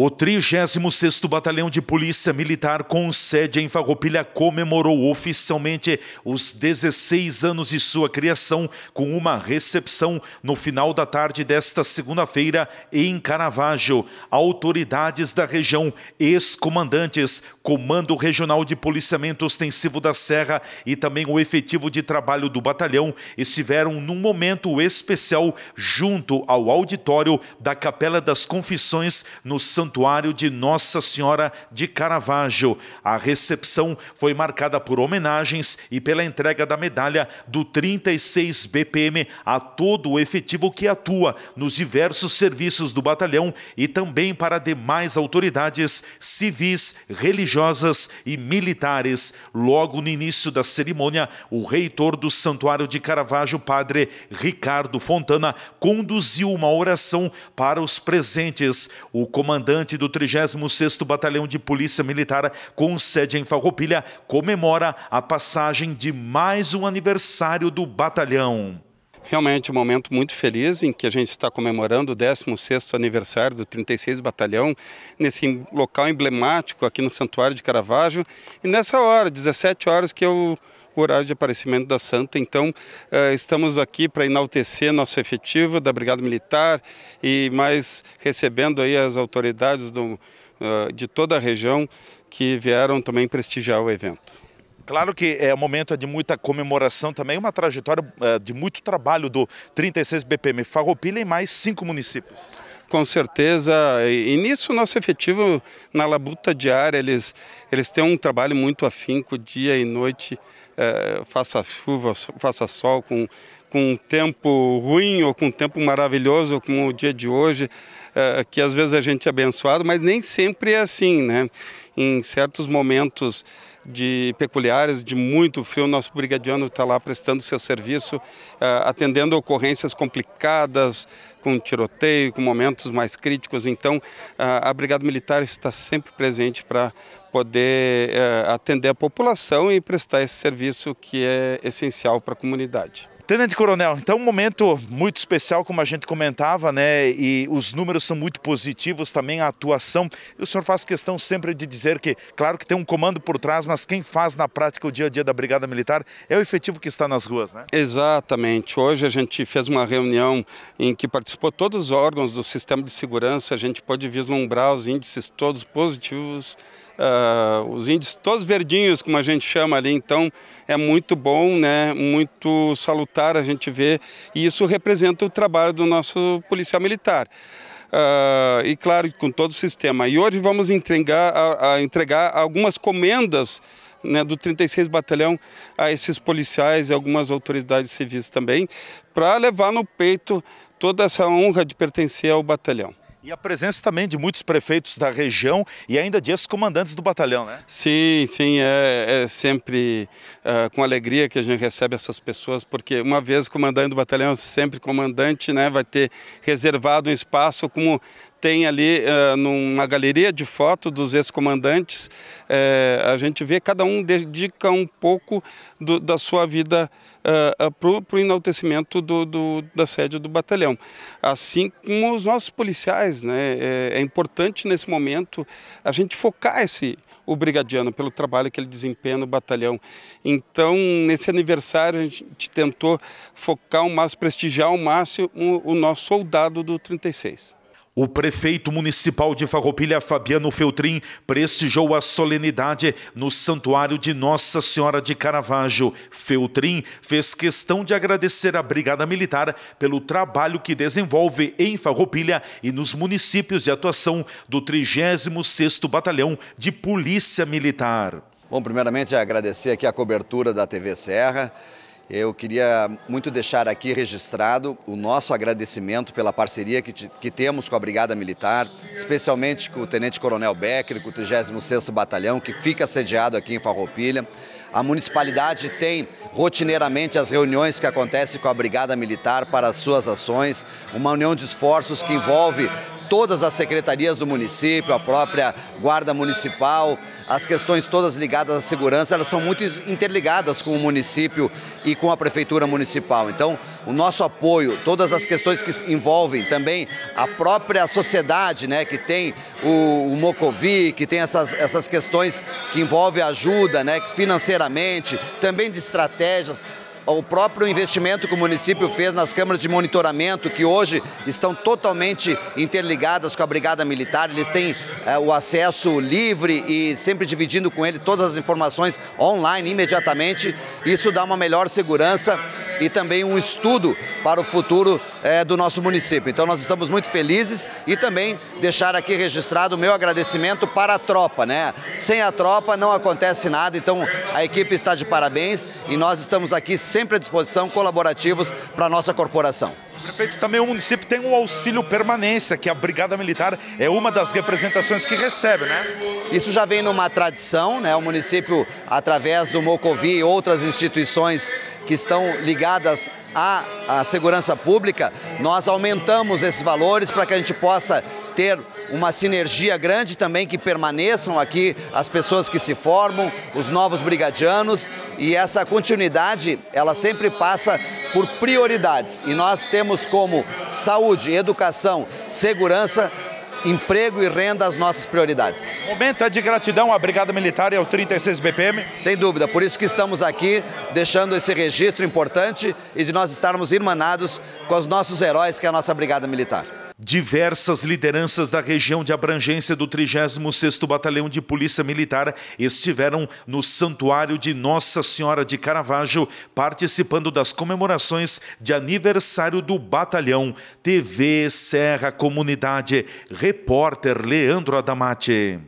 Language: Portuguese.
O 36º Batalhão de Polícia Militar com sede em Farroupilha comemorou oficialmente os 16 anos de sua criação com uma recepção no final da tarde desta segunda-feira em Caravaggio. Autoridades da região, ex-comandantes, Comando Regional de Policiamento Ostensivo da Serra e também o efetivo de trabalho do batalhão estiveram num momento especial junto ao auditório da Capela das Confissões no Santo Santuário de Nossa Senhora de Caravaggio. A recepção foi marcada por homenagens e pela entrega da medalha do 36 BPM a todo o efetivo que atua nos diversos serviços do batalhão e também para demais autoridades civis, religiosas e militares. Logo no início da cerimônia, o reitor do Santuário de Caravaggio, padre Ricardo Fontana, conduziu uma oração para os presentes. O comandante comandante do 36º Batalhão de Polícia Militar com sede em Farroupilha, comemora a passagem de mais um aniversário do batalhão. Realmente um momento muito feliz em que a gente está comemorando o 16º aniversário do 36 Batalhão, nesse local emblemático aqui no Santuário de Caravaggio. E nessa hora, 17 horas que eu o horário de aparecimento da Santa. Então, eh, estamos aqui para enaltecer nosso efetivo da Brigada Militar e mais recebendo aí as autoridades do, eh, de toda a região que vieram também prestigiar o evento. Claro que é um momento de muita comemoração também, uma trajetória eh, de muito trabalho do 36 BPM Farroupilha em mais cinco municípios. Com certeza, e nisso nosso efetivo na labuta diária, eles, eles têm um trabalho muito afinco, dia e noite, é, faça chuva, faça sol, com, com um tempo ruim ou com um tempo maravilhoso, como o dia de hoje, é, que às vezes a gente é abençoado, mas nem sempre é assim, né? Em certos momentos de peculiares, de muito frio. Nosso brigadiano está lá prestando seu serviço, eh, atendendo ocorrências complicadas, com tiroteio, com momentos mais críticos. Então, a Brigada Militar está sempre presente para poder eh, atender a população e prestar esse serviço que é essencial para a comunidade. Tenente Coronel, então um momento muito especial, como a gente comentava, né? E os números são muito positivos também, a atuação. E o senhor faz questão sempre de dizer que, claro que tem um comando por trás, mas quem faz na prática o dia a dia da Brigada Militar é o efetivo que está nas ruas, né? Exatamente. Hoje a gente fez uma reunião em que participou todos os órgãos do sistema de segurança, a gente pôde vislumbrar os índices todos positivos Uh, os índices todos verdinhos, como a gente chama ali, então é muito bom, né? muito salutar a gente ver, e isso representa o trabalho do nosso policial militar. Uh, e claro, com todo o sistema. E hoje vamos entregar, a, a entregar algumas comendas né, do 36 Batalhão a esses policiais e algumas autoridades civis também, para levar no peito toda essa honra de pertencer ao batalhão. E a presença também de muitos prefeitos da região e ainda de ex-comandantes do batalhão, né? Sim, sim, é, é sempre é, com alegria que a gente recebe essas pessoas, porque uma vez comandante do batalhão, sempre comandante, né, vai ter reservado um espaço como tem ali uh, numa galeria de fotos dos ex-comandantes, uh, a gente vê cada um dedica um pouco do, da sua vida uh, eh, para o enaltecimento do, do, da sede do batalhão. Assim como os nossos policiais, né? é, é importante nesse momento a gente focar esse, o brigadiano, pelo trabalho que ele desempenha no batalhão. Então, nesse aniversário, a gente tentou focar o máximo, prestigiar o máximo o, o nosso soldado do 36. O prefeito municipal de Farroupilha, Fabiano Feltrin, prestigiou a solenidade no Santuário de Nossa Senhora de Caravaggio. Feltrin fez questão de agradecer à Brigada Militar pelo trabalho que desenvolve em Farroupilha e nos municípios de atuação do 36º Batalhão de Polícia Militar. Bom, primeiramente agradecer aqui a cobertura da TV Serra eu queria muito deixar aqui registrado o nosso agradecimento pela parceria que, que temos com a Brigada Militar, especialmente com o Tenente Coronel Becker, com o 36º Batalhão, que fica sediado aqui em Farroupilha. A municipalidade tem rotineiramente as reuniões que acontecem com a Brigada Militar para as suas ações, uma união de esforços que envolve todas as secretarias do município, a própria Guarda Municipal, as questões todas ligadas à segurança, elas são muito interligadas com o município e com a Prefeitura Municipal. Então, o nosso apoio, todas as questões que envolvem também a própria sociedade, né, que tem o, o Mocovi, que tem essas, essas questões que envolvem ajuda né, financeiramente, também de estratégias o próprio investimento que o município fez nas câmaras de monitoramento, que hoje estão totalmente interligadas com a Brigada Militar, eles têm é, o acesso livre e sempre dividindo com ele todas as informações online imediatamente. Isso dá uma melhor segurança e também um estudo para o futuro é, do nosso município. Então nós estamos muito felizes e também deixar aqui registrado o meu agradecimento para a tropa, né? Sem a tropa não acontece nada, então a equipe está de parabéns e nós estamos aqui sempre à disposição, colaborativos para a nossa corporação. Prefeito, também o município tem um auxílio permanência, que a Brigada Militar é uma das representações que recebe, né? Isso já vem numa tradição, né? O município, através do Mocovi e outras instituições que estão ligadas à, à segurança pública, nós aumentamos esses valores para que a gente possa ter uma sinergia grande também que permaneçam aqui as pessoas que se formam, os novos brigadianos e essa continuidade ela sempre passa por prioridades. E nós temos como saúde, educação, segurança, emprego e renda as nossas prioridades. O Momento é de gratidão à Brigada Militar e ao 36 BPM? Sem dúvida, por isso que estamos aqui, deixando esse registro importante e de nós estarmos irmanados com os nossos heróis, que é a nossa Brigada Militar. Diversas lideranças da região de abrangência do 36º Batalhão de Polícia Militar estiveram no Santuário de Nossa Senhora de Caravaggio, participando das comemorações de aniversário do batalhão. TV Serra Comunidade, repórter Leandro Adamati.